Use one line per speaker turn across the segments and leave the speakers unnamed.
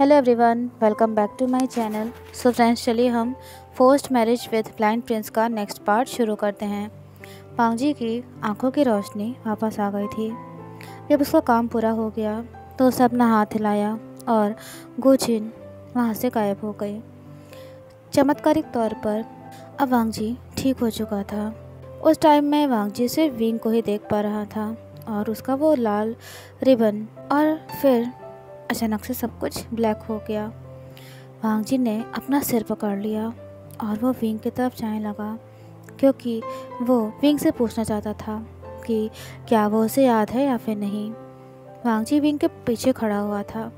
hello everyone welcome back to my channel so friends चलिए हम forced marriage with blind prince का next part शुरू करते हैं पांगजी की आंखों की रोशनी वापस आ गई थी जब उसका काम पूरा हो गया तो उसने अपना हाथ हिलाया और गुजिन वहाँ से गायब हो गई चमत्कारिक तौर पर अब वांगजी ठीक हो चुका था उस टाइम में वांगजी सिर्फ विंग को ही देख पा रहा था और उसका वो लाल रिबन और फिर अचानक से सब कुछ ब्लैक हो गया वांग जी ने अपना सिर पकड़ लिया और वो विंग की तरफ जाने लगा क्योंकि वो विंग से पूछना चाहता था कि क्या वो उसे याद है या फिर नहीं वांगजी विंग के पीछे खड़ा हुआ था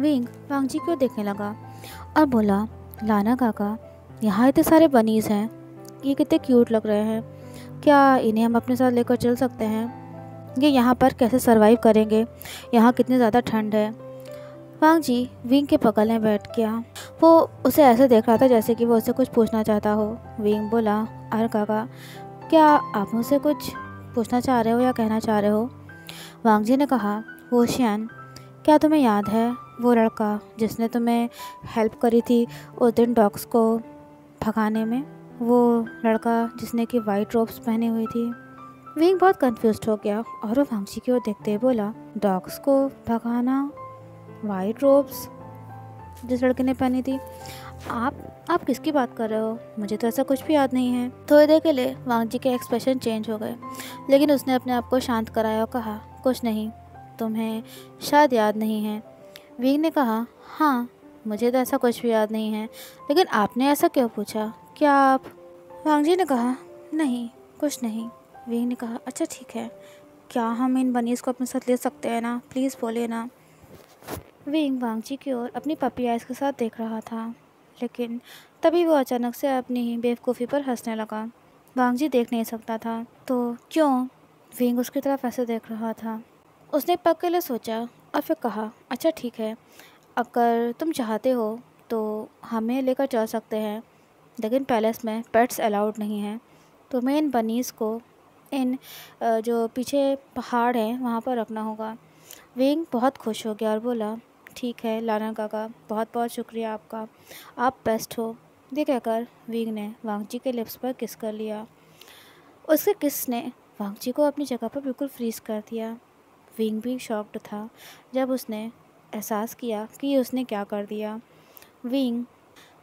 विंग वांगजी को देखने लगा और बोला लाना काका यहाँ इतने सारे बनीज हैं ये कितने क्यूट लग रहे हैं क्या इन्हें हम अपने साथ लेकर चल सकते हैं ये यहाँ पर कैसे सरवाइव करेंगे यहाँ कितनी ज़्यादा ठंड है वांग जी विंग के पकल में बैठ गया वो उसे ऐसे देख रहा था जैसे कि वो उससे कुछ पूछना चाहता हो विंग बोला अरे काका क्या आप मुझसे कुछ पूछना चाह रहे हो या कहना चाह रहे हो वांग जी ने कहा वो शैन क्या तुम्हें याद है वो लड़का जिसने तुम्हें हेल्प करी थी उस दिन डॉग्स को भगाने में वो लड़का जिसने कि वाइट रोब्स पहनी हुई थी विंग बहुत कंफ्यूज हो गया और वो जी की ओर देखते हुए बोला डॉग्स को भगाना वाइट रोब्स जिस लड़के ने पहनी थी आप आप किसकी बात कर रहे हो मुझे तो ऐसा कुछ भी याद नहीं है थोड़ी देर के लिए वांग जी के एक्सप्रेशन चेंज हो गए लेकिन उसने अपने आप को शांत कराया और कहा कुछ नहीं तुम्हें शायद याद नहीं है वीग ने कहा हाँ मुझे तो ऐसा कुछ भी याद नहीं है लेकिन आपने ऐसा क्यों पूछा क्या आप वांग जी ने कहा नहीं कुछ नहीं वीग ने कहा अच्छा ठीक है क्या हम इन बनीज़ को अपने साथ ले सकते हैं ना प्लीज़ बोलिए ना विंग इंग वांगची की ओर अपनी पपी आइस के साथ देख रहा था लेकिन तभी वो अचानक से अपनी ही बेवकूफ़ी पर हंसने लगा वांगजी देख नहीं सकता था तो क्यों विंग उसकी तरफ ऐसे देख रहा था उसने पक के लिए सोचा और फिर कहा अच्छा ठीक है अगर तुम चाहते हो तो हमें लेकर चल सकते हैं लेकिन पैलेस में पेट्स अलाउड नहीं हैं तो मैं इन बनीस को इन जो पीछे पहाड़ हैं वहाँ पर रखना होगा विंग बहुत खुश हो गया और बोला ठीक है लाना काका बहुत बहुत शुक्रिया आपका आप बेस्ट हो ये कहकर वीग ने वांगजी के लिप्स पर किस कर लिया उसके किस ने वांगजी को अपनी जगह पर बिल्कुल फ्रीज कर दिया विंग भी शॉक्ड था जब उसने एहसास किया कि उसने क्या कर दिया विंग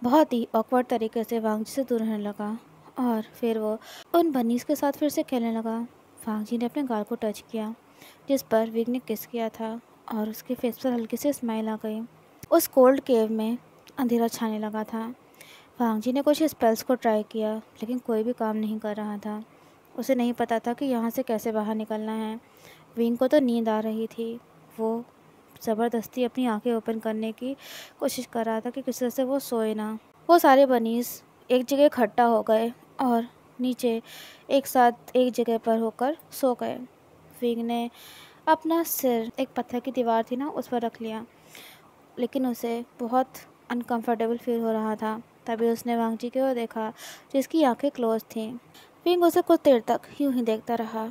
बहुत ही ऑकवर्ड तरीके से वांगजी से दूर रहने लगा और फिर वो उन बनीस के साथ फिर से खेलने लगा वांगजी ने अपने गाल को टच किया जिस पर वीग ने किस किया था और उसके फेस पर हल्की सी स्माइल आ गई उस कोल्ड केव में अंधेरा छाने लगा था फांग जी ने कुछ स्पेल्स को ट्राई किया लेकिन कोई भी काम नहीं कर रहा था उसे नहीं पता था कि यहाँ से कैसे बाहर निकलना है विंग को तो नींद आ रही थी वो ज़बरदस्ती अपनी आंखें ओपन करने की कोशिश कर रहा था कि किसी तरह से वो सोए ना वो सारे बनीस एक जगह इकट्ठा हो गए और नीचे एक साथ एक जगह पर होकर सो गए विंग ने अपना सिर एक पत्थर की दीवार थी ना उस पर रख लिया लेकिन उसे बहुत अनकंफर्टेबल फील हो रहा था तभी उसने वांगजी की ओर देखा जिसकी आंखें क्लोज थीं फिंग उसे कुछ देर तक यूं ही देखता रहा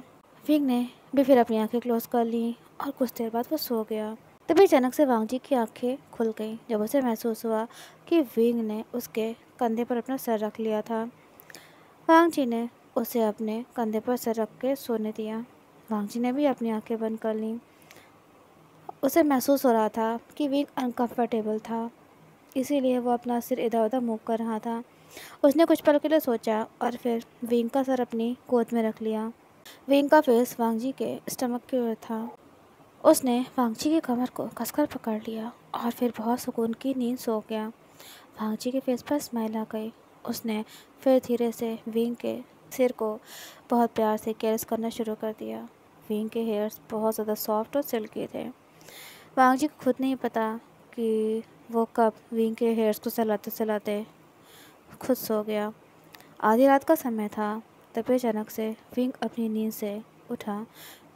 फिंग ने भी फिर अपनी आंखें क्लोज कर ली और कुछ देर बाद वो सो गया तभी अचानक से वांगजी की आंखें खुल गईं जब उसे महसूस हुआ कि विंग ने उसके कंधे पर अपना सर रख लिया था वांगजी ने उसे अपने कंधे पर सर रख के सोने दिया वांग जी ने भी अपनी आंखें बंद कर लीं उसे महसूस हो रहा था कि वीक अनकंफर्टेबल था इसीलिए वो अपना सिर इधर उधर मूव कर रहा था उसने कुछ पल के लिए सोचा और फिर विंग का सर अपनी गोद में रख लिया विंग का फेस जी के स्टमक की ओर था उसने जी की कमर को कसकर पकड़ लिया और फिर बहुत सुकून की नींद सो गया वांगजी के फेस पर स्माइल आ गई उसने फिर धीरे से विंग के सिर को बहुत प्यार से केयर्स करना शुरू कर दिया विंग के हेयर्स बहुत ज़्यादा सॉफ्ट और सिल्की थे वांग जी को खुद नहीं पता कि वो कब विंग के हेयर्स को सलाते सलाते खुद सो गया आधी रात का समय था तभी अचानक से विंग अपनी नींद से उठा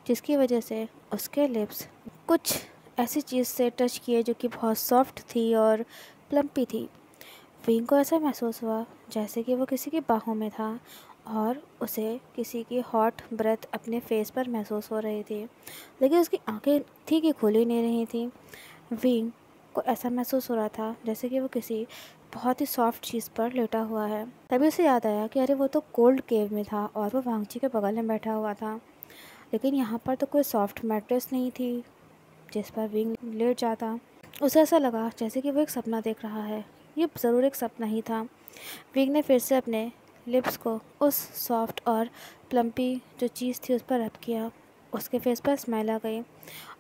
जिसकी वजह से उसके लिप्स कुछ ऐसी चीज़ से टच किए जो कि बहुत सॉफ्ट थी और प्लम्पी थी विंग को ऐसा महसूस हुआ जैसे कि वो किसी की बाहों में था और उसे किसी की हॉट ब्रेथ अपने फेस पर महसूस हो रही थी लेकिन उसकी आंखें थी कि खुली नहीं रही थी विंग को ऐसा महसूस हो रहा था जैसे कि वो किसी बहुत ही सॉफ्ट चीज़ पर लेटा हुआ है तभी उसे याद आया कि अरे वो तो कोल्ड केव में था और वो वांगची के बगल में बैठा हुआ था लेकिन यहाँ पर तो कोई सॉफ्ट मैट्रेस नहीं थी जिस पर विंग लेट जाता उसे ऐसा लगा जैसे कि वो एक सपना देख रहा है ये ज़रूर एक सपना ही था विंग ने फिर से अपने लिप्स को उस सॉफ्ट और प्लम्पी जो चीज़ थी उस पर रब किया उसके फेस पर स्माइल आ गई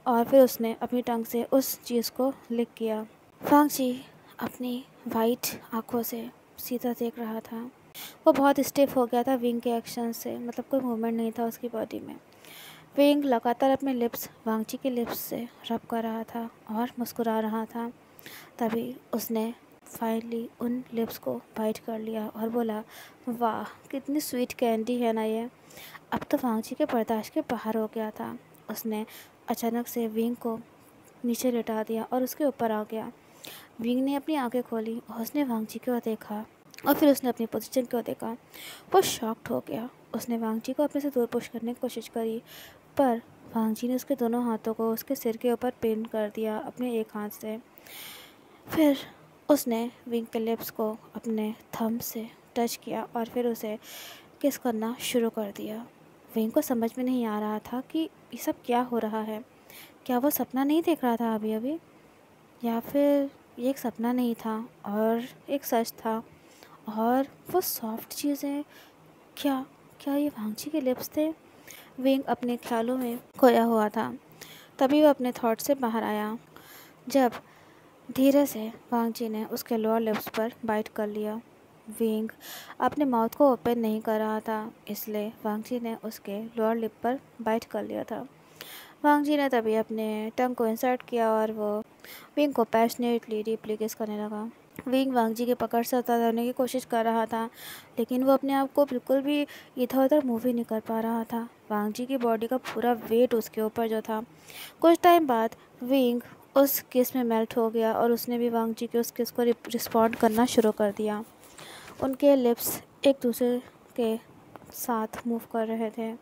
और फिर उसने अपनी टंग से उस चीज़ को लिख किया फांगची अपनी वाइट आँखों से सीधा देख रहा था वो बहुत स्टिफ हो गया था विंग के एक्शन से मतलब कोई मूवमेंट नहीं था उसकी बॉडी में विंग लगातार अपने लिप्स वांगची के लिप्स से रब कर रहा था और मुस्कुरा रहा था तभी उसने फाइनली उन लिप्स को बाइट कर लिया और बोला वाह कितनी स्वीट कैंडी है ना ये अब तो वांगजी के बर्दाश्त के बाहर हो गया था उसने अचानक से विंग को नीचे लिटा दिया और उसके ऊपर आ गया विंग ने अपनी आंखें खोली और उसने वांगची को देखा और फिर उसने अपनी पोजीशन को देखा वो शॉक्ड हो गया उसने वांगची को अपने से दूर पुश करने की कोशिश करी पर वांगची ने उसके दोनों हाथों को उसके सिर के ऊपर पेंट कर दिया अपने एक हाथ से फिर उसने विंग के लिप्स को अपने थम से टच किया और फिर उसे किस करना शुरू कर दिया विंग को समझ में नहीं आ रहा था कि ये सब क्या हो रहा है क्या वो सपना नहीं देख रहा था अभी अभी या फिर ये एक सपना नहीं था और एक सच था और वो सॉफ्ट चीज़ें क्या क्या ये वांगची के लिप्स थे विंग अपने ख्यालों में खोया हुआ था तभी वो अपने थॉट से बाहर आया जब धीरे से वांगची ने उसके लोअर लिप्स पर बाइट कर लिया विंग अपने माउथ को ओपन नहीं कर रहा था इसलिए वांगची ने उसके लोअर लिप पर बाइट कर लिया था वांगजी ने तभी अपने टंग को इंसर्ट किया और वो विंग को पैशनेटली डीपली किस करने लगा विंग वांगजी की पकड़ से उतारने की कोशिश कर रहा था लेकिन वो अपने आप को बिल्कुल भी इधर उधर मूव ही नहीं कर पा रहा था वांगजी की बॉडी का पूरा वेट उसके ऊपर जो था कुछ टाइम बाद विंग उस किस में मेल्ट हो गया और उसने भी वांग जी के उस किस को रिस्पॉन्ड करना शुरू कर दिया उनके लिप्स एक दूसरे के साथ मूव कर रहे थे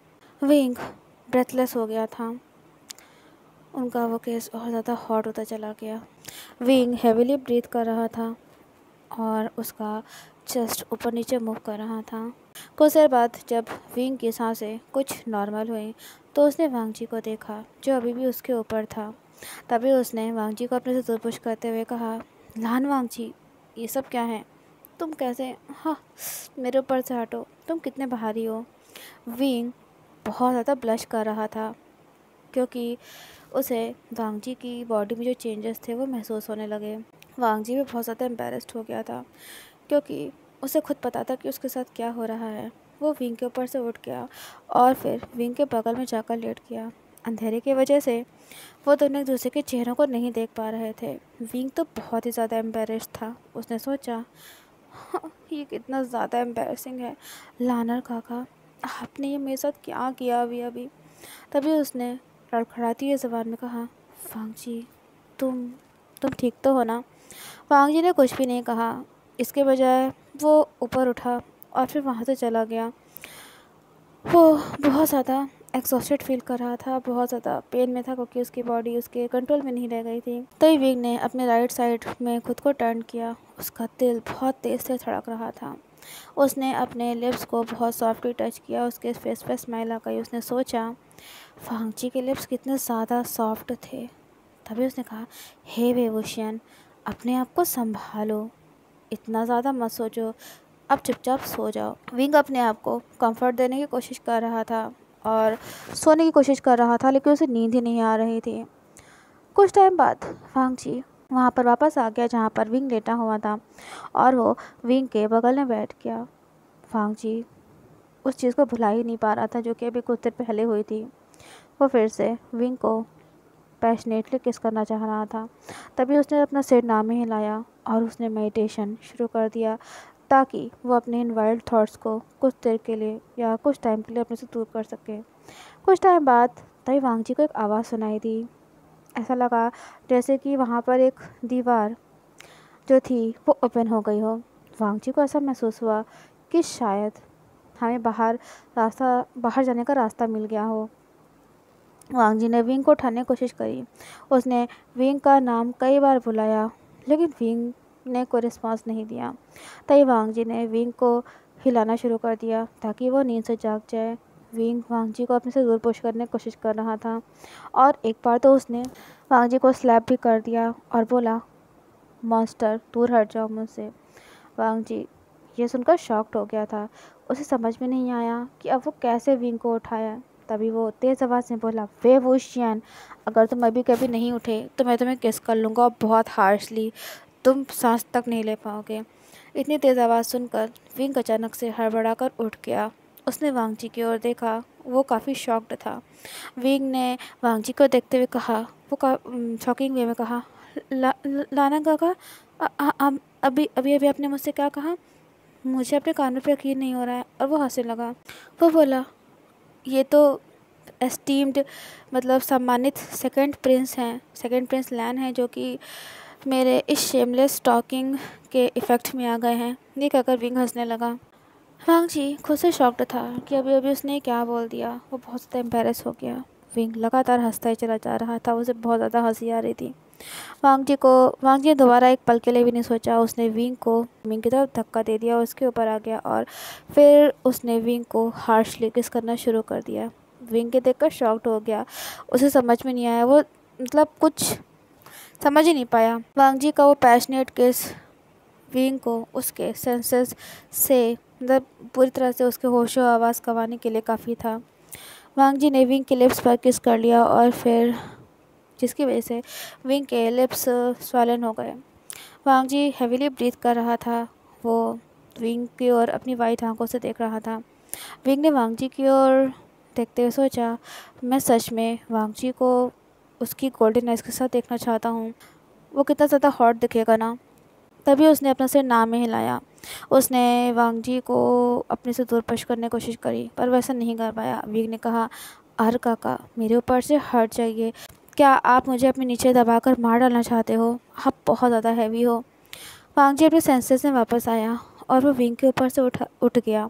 विंग ब्रेथलेस हो गया था उनका वो केस और ज़्यादा हॉट होता चला गया विंग हेवीली ब्रीथ कर रहा था और उसका चेस्ट ऊपर नीचे मूव कर रहा था कुछ देर बाद जब विंग की सांसें कुछ नॉर्मल हुई तो उसने वांग जी को देखा जो अभी भी उसके ऊपर था तभी उसने वांगजी को अपने से दूर करते हुए कहा लहान वांगजी ये सब क्या है तुम कैसे हाँ मेरे ऊपर से हटो तुम कितने बाहरी हो विंग बहुत ज़्यादा ब्लश कर रहा था क्योंकि उसे वांगजी की बॉडी में जो चेंजेस थे वो महसूस होने लगे वांगजी भी बहुत ज़्यादा एम्बेरस्ड हो गया था क्योंकि उसे खुद पता था कि उसके साथ क्या हो रहा है वो विंग के ऊपर से उठ गया और फिर विंग के बगल में जाकर लेट गया अंधेरे की वजह से वो दोनों एक दूसरे के चेहरों को नहीं देख पा रहे थे विंग तो बहुत ही ज़्यादा एम्बेरस था उसने सोचा हाँ, ये कितना ज़्यादा एम्बेरसिंग है लानर काका आपने ये मेरे साथ क्या किया अभी अभी तभी उसने लड़खड़ाती हुई जबान में कहा फांग जी तुम तुम ठीक तो हो ना फांग जी ने कुछ भी नहीं कहा इसके बजाय वो ऊपर उठा और फिर वहाँ से चला गया वो बहुत ज़्यादा एक्सॉस्टेड फील कर रहा था बहुत ज़्यादा पेन में था क्योंकि उसकी बॉडी उसके कंट्रोल में नहीं रह गई थी विग तो ने अपने राइट साइड में खुद को टर्न किया उसका दिल बहुत तेज़ से धड़क रहा था उसने अपने लिप्स को बहुत सॉफ्टली टच किया उसके फेस पर स्माइल आ गई उसने सोचा फांगची के लिप्स कितने ज़्यादा सॉफ्ट थे तभी उसने कहा हे बेवोशियन अपने आप को संभालो इतना ज़्यादा मत सोचो अब चुपचाप सो जाओ विंग अपने आप को कंफर्ट देने की कोशिश कर रहा था और सोने की कोशिश कर रहा था लेकिन उसे नींद ही नहीं आ रही थी कुछ टाइम बाद फांग जी वहाँ पर वापस आ गया जहाँ पर विंग लेटा हुआ था और वो विंग के बगल में बैठ गया फांग जी उस चीज़ को भुला ही नहीं पा रहा था जो कि अभी कुछ देर पहले हुई थी वो फिर से विंग को पैशनेटली किस करना चाह रहा था तभी उसने अपना सिर नाम ही हिलाया और उसने मेडिटेशन शुरू कर दिया ताकि वो अपने इन वाइल्ड थाट्स को कुछ देर के लिए या कुछ टाइम के लिए अपने से दूर कर सके कुछ टाइम बाद तई वांग जी को एक आवाज़ सुनाई दी ऐसा लगा जैसे कि वहाँ पर एक दीवार जो थी वो ओपन हो गई हो वांग जी को ऐसा महसूस हुआ कि शायद हमें बाहर रास्ता बाहर जाने का रास्ता मिल गया हो वांग जी ने विंग को उठाने की कोशिश करी उसने विंग का नाम कई बार बुलाया लेकिन विंग ने कोई रिस्पांस नहीं दिया तई वांग जी ने विंग को हिलाना शुरू कर दिया ताकि वो नींद से जाग जाए विंग वांग जी को अपने से दूर पुश करने की कोशिश कर रहा था और एक बार तो उसने वांग जी को स्लैप भी कर दिया और बोला मॉन्स्टर दूर हट जाओ मुझसे वांग जी ये सुनकर शॉक्ड हो गया था उसे समझ में नहीं आया कि अब वो कैसे विंग को उठाया तभी वो तेज़ आवाज़ में बोला वे वुशियन अगर तुम अभी कभी नहीं उठे तो मैं तुम्हें किस कर लूँगा बहुत हार्शली तुम सांस तक नहीं ले पाओगे इतनी तेज़ आवाज़ सुनकर विंग अचानक से हड़बड़ा कर उठ गया उसने वांगजी की ओर देखा वो काफ़ी शॉक्ड था विंग ने वांगजी को देखते हुए कहा वो शॉकिंग वे में कहा ला, लाना काका अभी अभी अभी अभी आपने मुझसे क्या कहा मुझे अपने कानों पर यकीन नहीं हो रहा है और वो हंसने लगा वो बोला ये तो एस्टीम्ड मतलब सम्मानित सेकंड प्रिंस हैं सेकंड प्रिंस लैन हैं जो कि मेरे इस शेमलेस टॉकिंग के इफ़ेक्ट में आ गए हैं ये कहकर विंग हंसने लगा वांग जी खुद से शॉक्ड था कि अभी अभी उसने क्या बोल दिया वो बहुत ज़्यादा एम्बेरस हो गया विंग लगातार हंसता ही चला जा रहा था उसे बहुत ज़्यादा हंसी आ रही थी वांग जी को वांग जी ने दोबारा एक पल के लिए भी नहीं सोचा उसने विंग को विंग की तरफ धक्का दे दिया उसके ऊपर आ गया और फिर उसने विंग को हार्शली किस करना शुरू कर दिया विंग के देखकर शॉक्ड हो गया उसे समझ में नहीं आया वो मतलब कुछ समझ ही नहीं पाया वांगजी का वो पैशनेट किस विंग को उसके सेंसेस से मतलब पूरी तरह से उसके होशो आवाज़ गंवाने के लिए काफ़ी था वांगजी ने विंग के लिप्स पर किस कर लिया और फिर जिसकी वजह से विंग के लिप्स स्वालन हो गए वांगजी हैवीली ब्रीथ कर रहा था वो विंग की ओर अपनी वाइट आंखों से देख रहा था विंग ने वांगजी की ओर देखते हुए सोचा मैं सच में वांगजी को उसकी गोल्डन आइज़ के साथ देखना चाहता हूँ वो कितना ज़्यादा हॉट दिखेगा ना तभी उसने अपना सिर नाम में हिलाया उसने जी को अपने से दूर पश करने की कोशिश करी पर वैसा नहीं कर पाया वीग ने कहा अर काका मेरे ऊपर से हट जाइए क्या आप मुझे अपने नीचे दबाकर मार डालना चाहते हो आप बहुत ज़्यादा हैवी हो वांग जी अपने सेंसेस में वापस आया और वो विंग के ऊपर से उठा उठ गया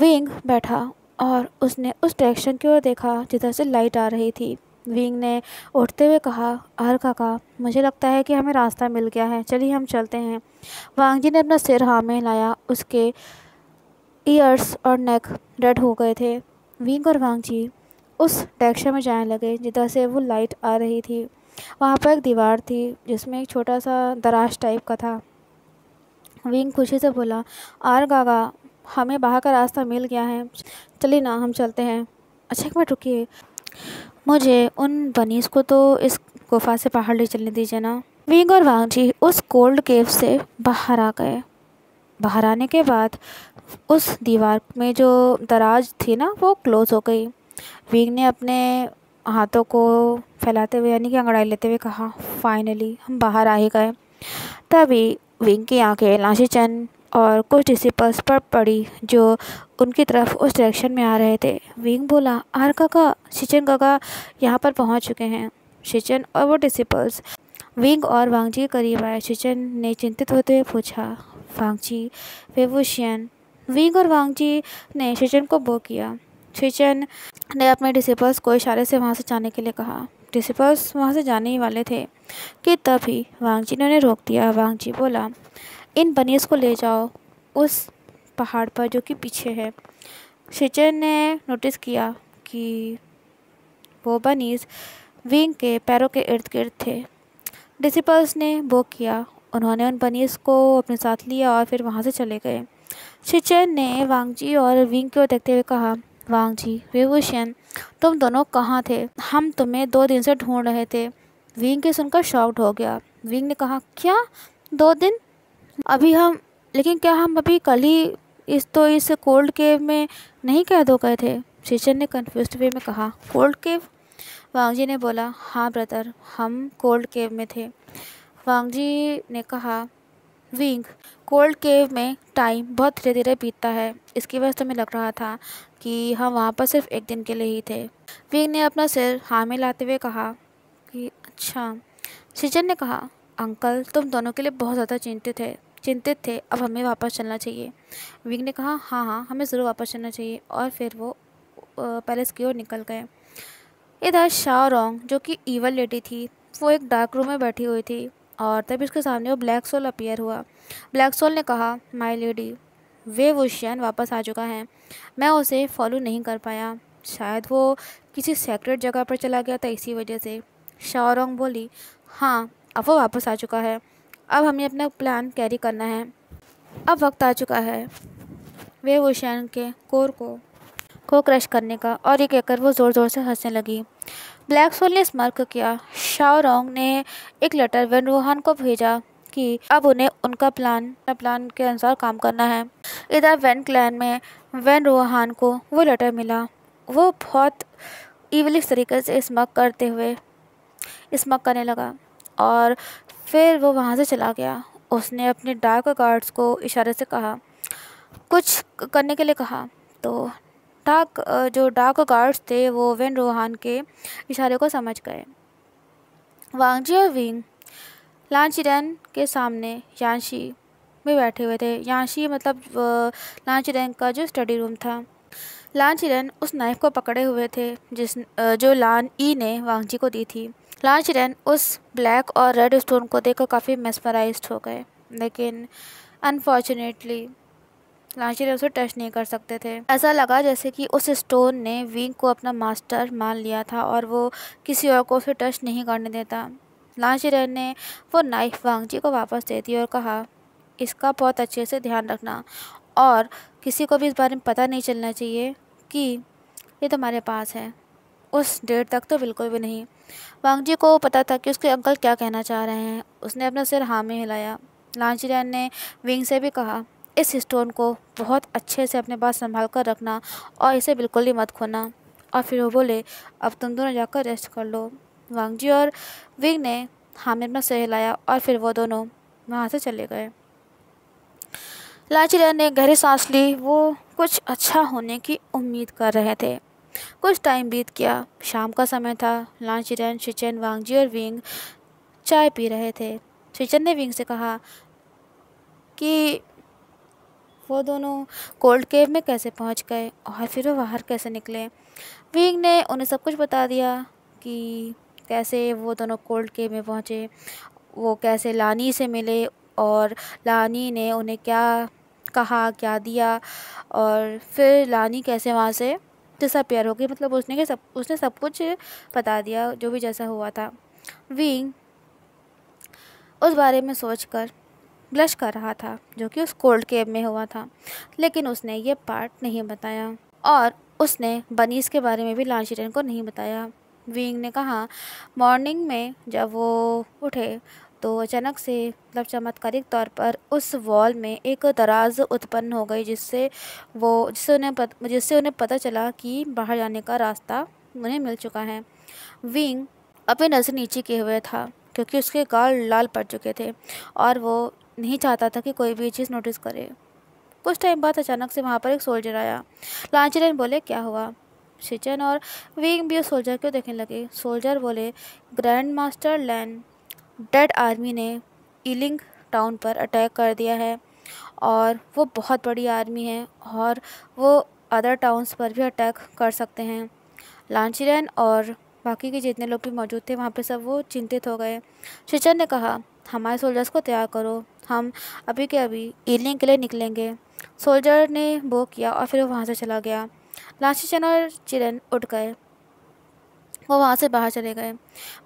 विंग बैठा और उसने उस डायरेक्शन की ओर देखा जिधर से लाइट आ रही थी विंग ने उठते हुए कहा अर काका मुझे लगता है कि हमें रास्ता मिल गया है चलिए हम चलते हैं वांगजी ने अपना सिर हाँ में लाया उसके ईयर्स और नेक रेड हो गए थे विंग और वांगजी उस डायरेक्शन में जाने लगे जिधर से वो लाइट आ रही थी वहाँ पर एक दीवार थी जिसमें एक छोटा सा दराज टाइप का था विंग खुशी से बोला आर गागा हमें बाहर का रास्ता मिल गया है चलिए ना हम चलते हैं अच्छा एक मिनट रुकिए मुझे उन बनीस को तो इस गुफा से बाहर ले चलने दीजिए ना विंग और वांग जी उस कोल्ड केव से बाहर आ गए बाहर आने के बाद उस दीवार में जो दराज थी ना वो क्लोज़ हो गई विंग ने अपने हाथों को फैलाते हुए यानी कि अंगड़ाई लेते हुए कहा फाइनली हम बाहर आ ही गए तभी विंग की आंखें लाशी चंद और कुछ डिसिपल्स पर पड़ी जो उनकी तरफ उस डायरेक्शन में आ रहे थे विंग बोला आर काका शिचन काका यहाँ पर पहुँच चुके हैं शिचन और वो डिसिपल्स विंग और वांगजी के करीब आए शिचन ने चिंतित होते हुए पूछा वांगजी वे वो शन विंग और वांगजी ने शिचन को बो किया शिचन ने अपने डिसिपल्स को इशारे से वहाँ से जाने के लिए कहा डिसिपल्स वहाँ से जाने ही वाले थे कि तभी वांगजी ने उन्हें रोक दिया वांगजी बोला इन बनीस को ले जाओ उस पहाड़ पर जो कि पीछे है शिचर ने नोटिस किया कि वो बनीस विंग के पैरों के इर्द गिर्द थे डिसिपल्स ने वो किया उन्होंने उन बनीस को अपने साथ लिया और फिर वहाँ से चले गए शिचर ने वांगजी और विंग को देखते हुए कहा वांगजी विभूषण तुम दोनों कहाँ थे हम तुम्हें दो दिन से ढूंढ रहे थे विंग के सुनकर शॉक्ड हो गया विंग ने कहा क्या दो दिन अभी हम लेकिन क्या हम अभी कल ही इस तो इस कोल्ड केव में नहीं कैद हो गए थे शिशन ने कन्फ्यूज वे में कहा कोल्ड केव जी ने बोला हाँ ब्रदर हम कोल्ड केव में थे जी ने कहा विंग कोल्ड केव में टाइम बहुत धीरे धीरे बीतता है इसकी वजह से हमें लग रहा था कि हम वहाँ पर सिर्फ एक दिन के लिए ही थे विंग ने अपना सिर हाँ में लाते हुए कहा कि अच्छा शिजन ने कहा अंकल तुम दोनों के लिए बहुत ज़्यादा चिंतित है चिंतित थे अब हमें वापस चलना चाहिए विग ने कहा हाँ हाँ हमें ज़रूर वापस चलना चाहिए और फिर वो पैलेस की ओर निकल गए इधर शाहरोंग जो कि ईवल लेडी थी वो एक डार्क रूम में बैठी हुई थी और तभी उसके सामने वो ब्लैक सोल अपीयर हुआ ब्लैक सोल ने कहा माई लेडी वे वुशियन वापस आ चुका है मैं उसे फॉलो नहीं कर पाया शायद वो किसी सेक्रेट जगह पर चला गया था इसी वजह से शाहरोंग बोली हाँ अब वो वापस आ चुका है अब हमें अपना प्लान कैरी करना है अब वक्त आ चुका है वे ओशन के कोर को को क्रश करने का और ये कहकर वो ज़ोर ज़ोर से हंसने लगी ब्लैक सोल ने स्मारक किया शाओरोंग ने एक लेटर वन रूहान को भेजा कि अब उन्हें उनका प्लान प्लान के अनुसार काम करना है इधर वैन क्लैन में वैन रूहान को वो लेटर मिला वो बहुत इवलिश तरीके से स्मक करते हुए स्मक करने लगा और फिर वो वहाँ से चला गया उसने अपने डार्क गार्ड्स को इशारे से कहा कुछ करने के लिए कहा तो डाक जो डार्क गार्ड्स थे वो वेन रोहान के इशारे को समझ गए वांगजी और विंग लांचिरन के सामने यांशी में बैठे हुए थे यांशी मतलब लांचिरन का जो स्टडी रूम था लान चिरन उस नाइफ को पकड़े हुए थे जिस जो लान ई ने वांगजी को दी थी लॉन्च रैन उस ब्लैक और रेड स्टोन को देखकर काफ़ी मेस्मराइज हो गए लेकिन अनफॉर्चुनेटली रैन उसे टच नहीं कर सकते थे ऐसा लगा जैसे कि उस स्टोन ने विंग को अपना मास्टर मान लिया था और वो किसी और को उसे टच नहीं करने देता रैन ने वो नाइफ वांगजी को वापस दे दी और कहा इसका बहुत अच्छे से ध्यान रखना और किसी को भी इस बारे में पता नहीं चलना चाहिए कि ये तुम्हारे पास है उस डेट तक तो बिल्कुल भी नहीं जी को पता था कि उसके अंकल क्या कहना चाह रहे हैं उसने अपना सिर हाँ में हिलाया लांची रैन ने विंग से भी कहा इस स्टोन को बहुत अच्छे से अपने पास संभाल कर रखना और इसे बिल्कुल ही मत खोना और फिर वो बोले अब तुम दोनों जाकर रेस्ट कर लो वांग जी और विंग ने हामिद अपना सिर हिलाया और फिर वो दोनों वहाँ से चले गए रैन ने गहरी सांस ली वो कुछ अच्छा होने की उम्मीद कर रहे थे कुछ टाइम बीत गया शाम का समय था लांच चिरन शिचन वांगजी और विंग चाय पी रहे थे शिचन ने विंग से कहा कि वो दोनों कोल्ड केव में कैसे पहुंच गए और फिर वो बाहर कैसे निकले विंग ने उन्हें सब कुछ बता दिया कि कैसे वो दोनों कोल्ड केव में पहुंचे वो कैसे लानी से मिले और लानी ने उन्हें क्या कहा क्या दिया और फिर लानी कैसे वहाँ से डिसअपेयर हो गई मतलब उसने के सब उसने सब कुछ बता दिया जो भी जैसा हुआ था विंग उस बारे में सोचकर ब्लश कर रहा था जो कि उस कोल्ड केब में हुआ था लेकिन उसने ये पार्ट नहीं बताया और उसने बनीस के बारे में भी लालचिरन को नहीं बताया विंग ने कहा मॉर्निंग में जब वो उठे तो अचानक से मतलब चमत्कारिक तौर पर उस वॉल में एक दराज उत्पन्न हो गई जिससे वो जिससे उन्हें पत, जिससे उन्हें पता चला कि बाहर जाने का रास्ता उन्हें मिल चुका है विंग अपनी नज़र नीचे किए हुए था क्योंकि उसके गाल लाल पड़ चुके थे और वो नहीं चाहता था कि कोई भी चीज़ नोटिस करे कुछ टाइम बाद अचानक से वहाँ पर एक सोल्जर आया लांचरन बोले क्या हुआ शिचन और विंग भी उस सोल्जर को देखने लगे सोल्जर बोले grand master Lan dead army ने इलिंग टाउन पर अटैक कर दिया है और वो बहुत बड़ी आर्मी है और वो अदर टाउन्स पर भी अटैक कर सकते हैं लांचिरन और बाकी के जितने लोग भी मौजूद थे वहाँ पे सब वो चिंतित हो गए शिचन ने कहा हमारे सोल्जर्स को तैयार करो हम अभी के अभी ईलिंग के लिए निकलेंगे सोल्जर ने वो किया और फिर वो वहाँ से चला गया लांची चन और चिरन उठ गए वो वहाँ से बाहर चले गए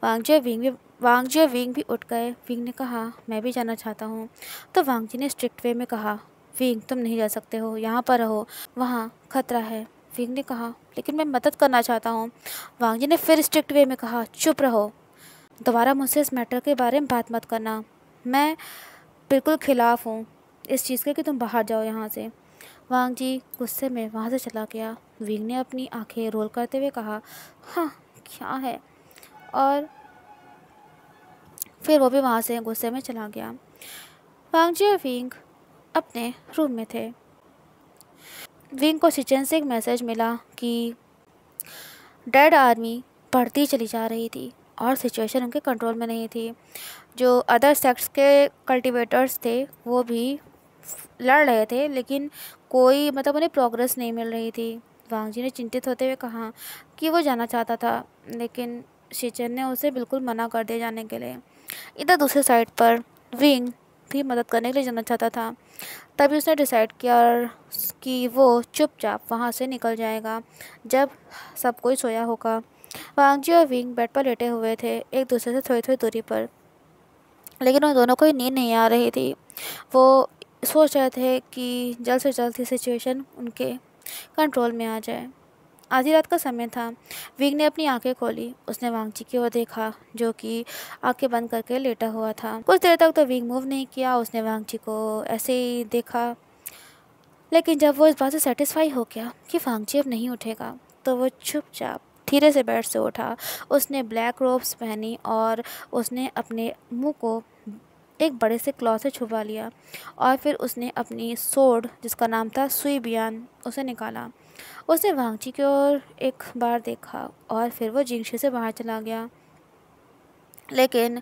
वांगजे विंग भी वांगजे विंग भी उठ गए विंग ने कहा मैं भी जाना चाहता हूँ तो वांगजी ने स्ट्रिक्ट वे में कहा विंग तुम नहीं जा सकते हो यहाँ पर रहो वहाँ खतरा है विंग ने कहा लेकिन मैं मदद करना चाहता हूँ वांगजी ने फिर स्ट्रिक्ट वे में कहा चुप रहो दोबारा मुझसे इस मैटर के बारे में बात मत करना मैं बिल्कुल खिलाफ़ हूँ इस चीज़ के कि तुम बाहर जाओ यहाँ से वांग जी गुस्से में वहाँ से चला गया विंग ने अपनी आंखें रोल करते हुए कहा हाँ क्या अच्छा है और फिर वो भी वहाँ से गुस्से में चला गया वांगजी और विंग अपने रूम में थे विंग को सिचन से एक मैसेज मिला कि डेड आर्मी बढ़ती चली जा रही थी और सिचुएशन उनके कंट्रोल में नहीं थी जो अदर सेक्ट्स के कल्टीवेटर्स थे वो भी लड़ रहे थे लेकिन कोई मतलब उन्हें प्रोग्रेस नहीं मिल रही थी वांग जी ने चिंतित होते हुए कहा कि वो जाना चाहता था लेकिन शिचन ने उसे बिल्कुल मना कर दिया जाने के लिए इधर दूसरी साइड पर विंग भी मदद करने के लिए जाना चाहता था तभी उसने डिसाइड किया और कि वो चुपचाप वहाँ से निकल जाएगा जब सब कोई सोया होगा वांगजी और विंग बेड पर लेटे हुए थे एक दूसरे से थोड़ी थोड़ी दूरी पर लेकिन उन दोनों को ही नींद नहीं आ रही थी वो सोच रहे थे कि जल्द से जल्द ये सिचुएशन उनके कंट्रोल में आ जाए आधी रात का समय था वीग ने अपनी आंखें खोली उसने वांगची की ओर देखा जो कि आंखें बंद करके लेटा हुआ था कुछ देर तक तो वीग मूव नहीं किया उसने वांगची को ऐसे ही देखा लेकिन जब वो इस बात से सेटिस्फाई हो गया कि वांगची अब नहीं उठेगा तो वो चुपचाप धीरे से बेड से उठा उसने ब्लैक रोब्स पहनी और उसने अपने मुंह को एक बड़े से क्लॉ से छुपा लिया और फिर उसने अपनी सोड जिसका नाम था सुई बियान उसे निकाला उसने वांगची की ओर एक बार देखा और फिर वो जिंगशी से बाहर चला गया लेकिन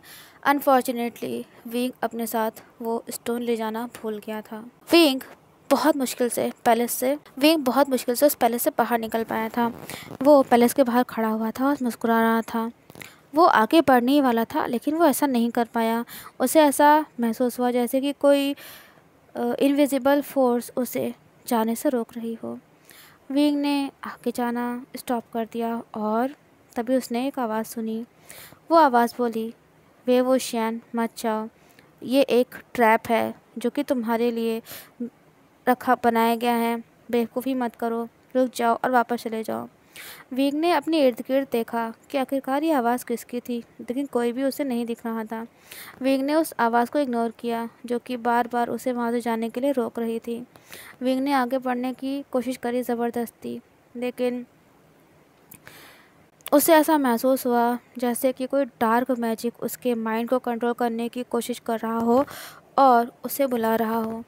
अनफॉर्चुनेटली विंग अपने साथ वो स्टोन ले जाना भूल गया था विंग बहुत मुश्किल से पैलेस से विंग बहुत मुश्किल से उस पैलेस से बाहर निकल पाया था वो पैलेस के बाहर खड़ा हुआ था और मुस्कुरा रहा था वो आगे बढ़ने ही वाला था लेकिन वो ऐसा नहीं कर पाया उसे ऐसा महसूस हुआ जैसे कि कोई इनविजिबल फोर्स उसे जाने से रोक रही हो विंग ने आगे जाना स्टॉप कर दिया और तभी उसने एक आवाज़ सुनी वो आवाज़ बोली वे वो शैन मत जाओ ये एक ट्रैप है जो कि तुम्हारे लिए रखा बनाया गया है बेवकूफ़ी मत करो रुक जाओ और वापस चले जाओ वीग ने अपने इर्द गिर्द देखा कि आखिरकार ये आवाज़ किसकी थी लेकिन कोई भी उसे नहीं दिख रहा था वीग ने उस आवाज़ को इग्नोर किया जो कि बार बार उसे वहाँ से जाने के लिए रोक रही थी वीग ने आगे बढ़ने की कोशिश करी ज़बरदस्ती लेकिन उसे ऐसा महसूस हुआ जैसे कि कोई डार्क मैजिक उसके माइंड को कंट्रोल करने की कोशिश कर रहा हो और उसे बुला रहा हो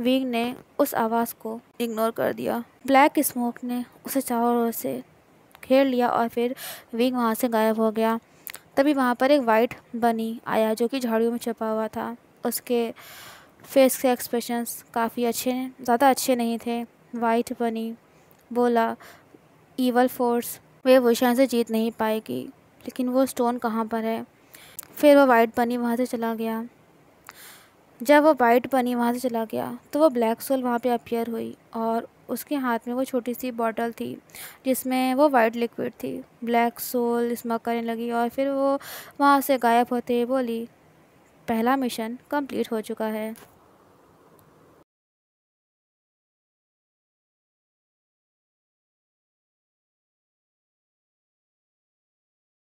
वीग ने उस आवाज़ को इग्नोर कर दिया ब्लैक स्मोक ने उसे चारों ओर से घेर लिया और फिर विंग वहाँ से गायब हो गया तभी वहाँ पर एक वाइट बनी आया जो कि झाड़ियों में छपा हुआ था उसके फेस के एक्सप्रेशंस काफ़ी अच्छे ज़्यादा अच्छे नहीं थे वाइट बनी बोला ईवल फोर्स वे वुशान से जीत नहीं पाएगी लेकिन वो स्टोन कहाँ पर है फिर वो वाइट बनी वहाँ से चला गया जब वो वाइट बनी वहाँ से चला गया तो वो ब्लैक सोल वहाँ पे अपियर हुई और उसके हाथ में वो छोटी सी बॉटल थी जिसमें वो वाइट लिक्विड थी ब्लैक सोल स्मक करने लगी और फिर वो वहाँ से गायब होते बोली पहला मिशन कंप्लीट हो चुका है